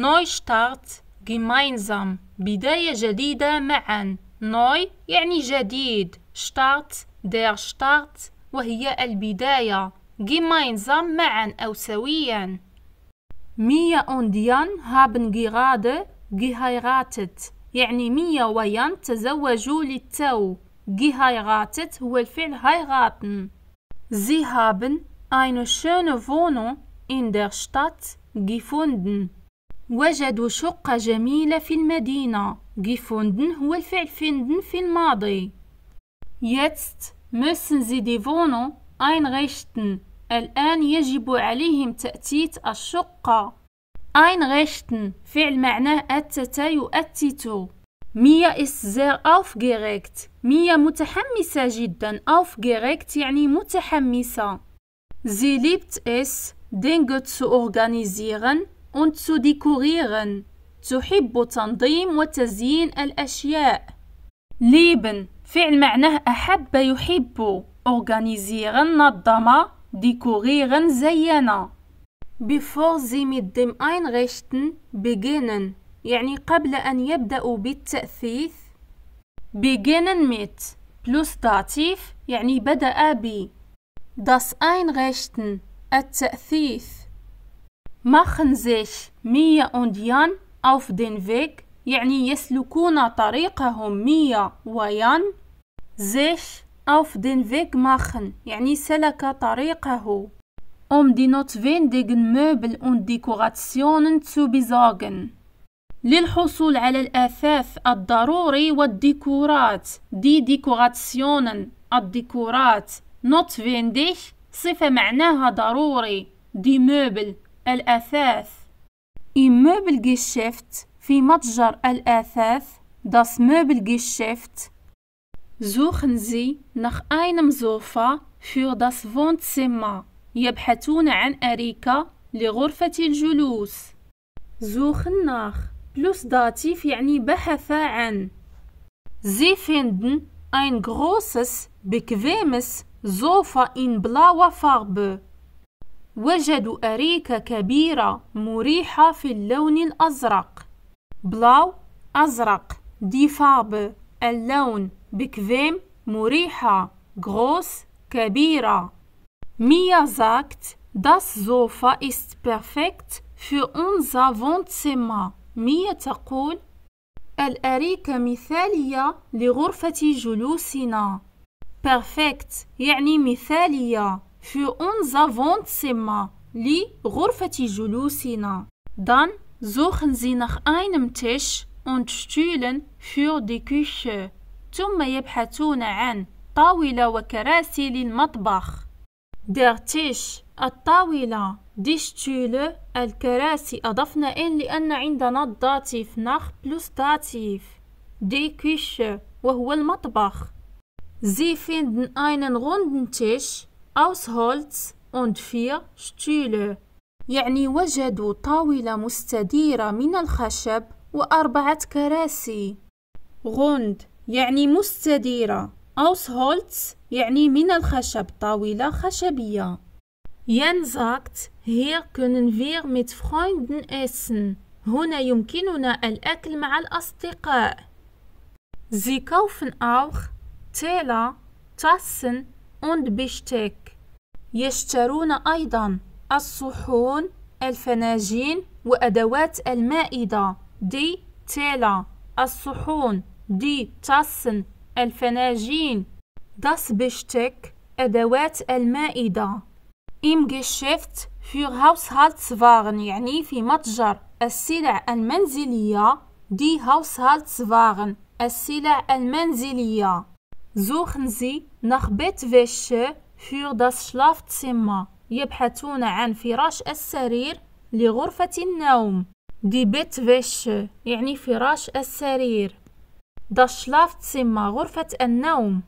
نويشتارت gemeinsam بداية جديدة معا نوي يعني جديد شتارت دير شتارت وهي البداية gemeinsam معا أو سويا مية اونديان هابن gerade جيهايراتت يعني ميا ويان تزوجوا للتو جيهايراتت هو الفعل heiraten زي هابن eine شونو فونو in der Stadt gefunden وجدوا شقة جميلة في المدينة gefunden هو الفعل finden في الماضي jetzt müssen sie die Wohnung einrichten الآن يجب عليهم تأتيت الشقة einrichten فعل معناه أتت يؤتت ميا ist sehr aufgeregt ميا متحمسة جدا aufgeregt يعني متحمسة sie liebt es Dinge zu organisieren und zu dekorieren تحب تنظيم وتزيين الأشياء lieben فعل معناه أحب يحب organisieren نظم dekorieren زين bevor sie mit dem Einrichten beginnen يعني قبل أن يبدأوا بالتأثيث beginnen mit plus dativ يعني بدأ ب das Einrichten التأثيث machen sich مية und auf den Weg يعني يسلكون طريقهم مية ويان sich auf den Weg machen يعني سلك طريقه um die notwendigen Möbel und Dekorationen zu besorgen للحصول على الأثاث الضروري والديكورات دي ديكوراتسيون الديكورات notwendig صفة معناها ضروري دي موبل الأثاث Im Möbelgeschäft في متجر الأثاث das Möbelgeschäft suchen Sie nach einem Sofa für das Wohnzimmer يبحثون عن أريكة لغرفة الجلوس suchen nach plus dativ يعني بحث عن Sie finden ein großes bequemes Sofa in blauer Farbe وجدوا أريكة كبيرة مريحة في اللون الأزرق بلاو أزرق دي فاب اللون بكفيم مريحة غروس كبيرة ميا زاكت داس زوفا است بيرفكت في أونزا فونت سيما ميا تقول الأريكة مثالية لغرفة جلوسنا بيرفكت يعني مثالية für unser Wohnzimmer, li غرفتي جلوسنا. Dann suchen sie nach einem Tisch und Stühlen für die Küche. ثم يبحثون عن طاولة وكراسي للمطبخ. Der Tisch, الطاولة, die Stühle, الكراسي أضفنا إن لأن عندنا الداتيف nach plus داتيف. Die Küche وهو المطبخ. Sie finden einen runden Tisch Holz und vier Stühle يعني وجدوا طاولة مستديرة من الخشب وأربعة كراسي غوند يعني مستديرة aus Holz يعني من الخشب طاولة خشبية Jan sagt hier können wir mit Freunden essen هنا يمكننا الأكل مع الأصدقاء Sie kaufen auch Teller, Tassen und Besteck يشترون أيضا الصحون الفناجين وأدوات المائدة دي تيلا الصحون دي تاسن الفناجين داس Besteck أدوات المائدة في هاوس هالتس فاغن يعني في متجر السلع المنزلية دي فاغن السلع المنزلية Suchen Sie nach Bettwäsche für das Schlafzimmer. يبحثون عن فراش السرير لغرفة النوم. Die Bettwäsche يعني فراش السرير. Das Schlafzimmer غرفة النوم.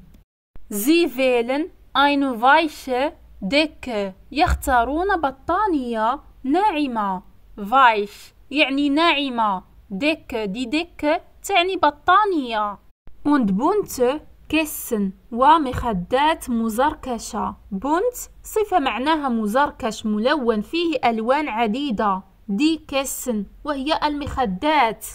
Sie wählen eine weiche Decke. يختارون بطانية ناعمة. Weich يعني ناعمة. Decke دي Decke تعني بطانية. Und bunte كيسن ومخدات مزركشة بونت صفة معناها مزركش ملون فيه ألوان عديدة دي كيسن وهي المخدات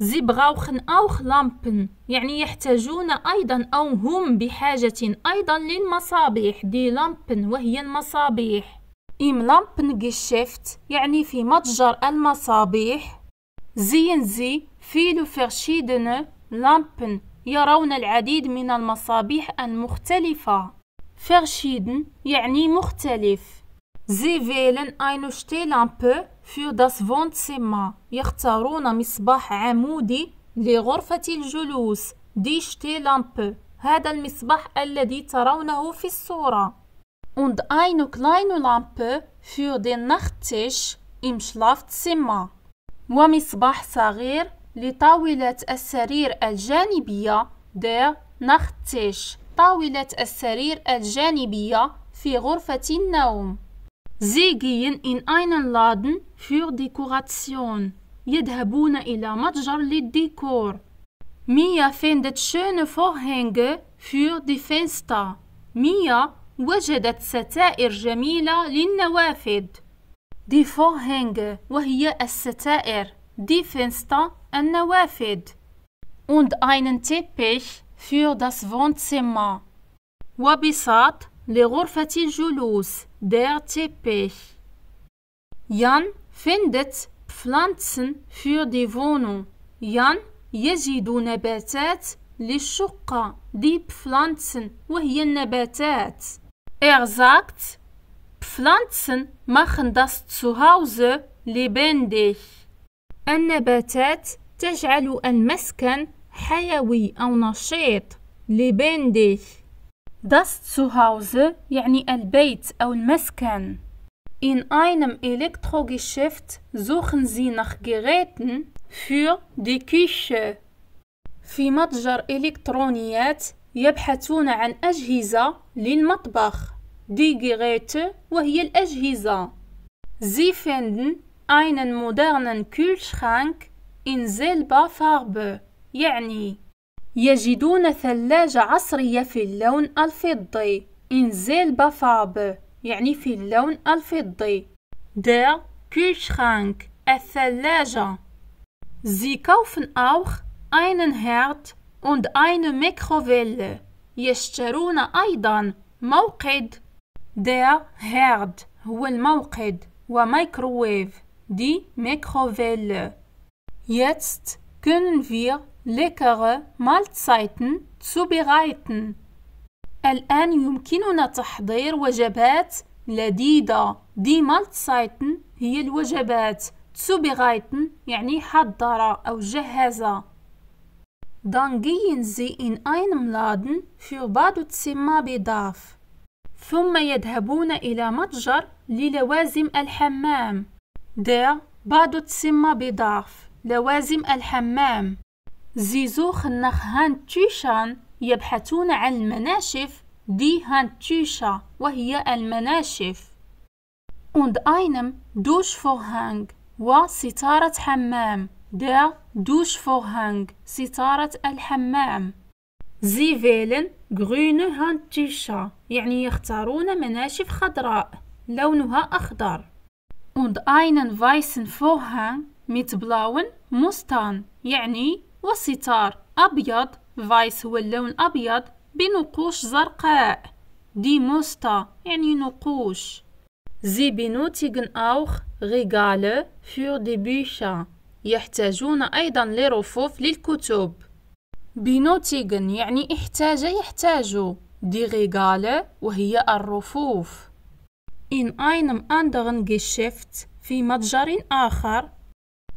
زي بغاوخن أوخ لامبن يعني يحتاجون أيضا أو هم بحاجة أيضا للمصابيح دي لامبن وهي المصابيح إم لامبن جيشيفت يعني في متجر المصابيح زين زي فيلو فرشيدن لامبن يرون العديد من المصابيح المختلفة verschieden يعني مختلف Sie wählen eine Stirnlampe für das Wohnzimmer. يختارون مصباح عمودي لغرفة الجلوس دي Stirnlampe. هذا المصباح الذي ترونه في الصورة. Und eine kleine Lampe für den Nachttisch im Schlafzimmer. ومصباح صغير لطاولة السرير الجانبية der نختش طاولة السرير الجانبية في غرفة النوم Sie gehen in einen Laden für Dekoration. يذهبون إلى متجر للديكور. Mia findet schöne Vorhänge für die Fenster. Mia وجدت ستائر جميلة للنوافذ. دي فوهينغ وهي الستائر. دي Fenster النوافذ und einen Teppich für das Wohnzimmer. وبساط لغرفة الجلوس der Teppich. Jan findet Pflanzen für die Wohnung. Jan يجد نباتات للشقة die Pflanzen وهي النباتات. Er sagt, Pflanzen machen das Zuhause lebendig. النباتات تجعل المسكن حيوي أو نشيط lebendig Das Zuhause يعني البيت أو المسكن. In einem Elektrogeschäft suchen Sie nach Geräten für die Küche. في متجر إلكترونيات يبحثون عن أجهزة للمطبخ. Die Geräte وهي الأجهزة. Sie finden einen modernen Kühlschrank in selber Farbe يعني يجدون ثلاجة عصرية في اللون الفضي in selber Farbe يعني في اللون الفضي der Kühlschrank الثلاجة Sie kaufen auch einen Herd und eine Mikrowelle يشترون أيضا موقد der Herd هو الموقد وميكروويف دي Mikrowelle. Jetzt können wir leckere Mahlzeiten zubereiten. الآن يمكننا تحضير وجبات لذيذة. دي مالتسايتن هي الوجبات. تسوبيغايتن يعني حضرة أو جهزة. دانجين زي إن أين ملادن في بعض تسمى بضاف. ثم يذهبون إلى متجر للوازم الحمام. der بعض تسمى بضعف لوازم الحمام زيزوخ النخ هانتوشان يبحثون عن المناشف دي هانتوشا وهي المناشف und einem Duschvorhang وستارة حمام der Duschvorhang ستارة الحمام Sie wählen grüne Handtücher يعني يختارون مناشف خضراء لونها أخضر und einen weißen Vorhang mit blauen Mustern, يعني وستار أبيض فايس هو اللون الأبيض بنقوش زرقاء دي موستا يعني نقوش زي بنوتيغن أوخ غيغالو فور دي بيشا يحتاجون أيضا لرفوف للكتب بنوتيغن يعني احتاج يحتاج دي غيغالة وهي الرفوف In einem anderen Geschäft, wie متجر آخر,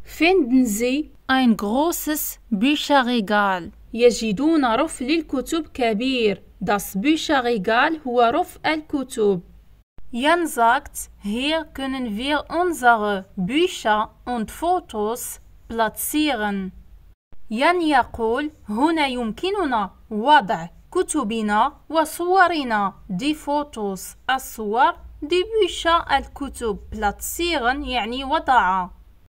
finden Sie ein großes Bücherregal. يجدون رف للكتب كبير. Das Bücherregal هو رف الكتب. Jan sagt, hier können wir unsere Bücher und Fotos platzieren. jan يقول هنا يمكننا وضع كتبنا وصورنا دي Fotos, الصور ديبوشا الكتب بلاتسيغن يعني وضع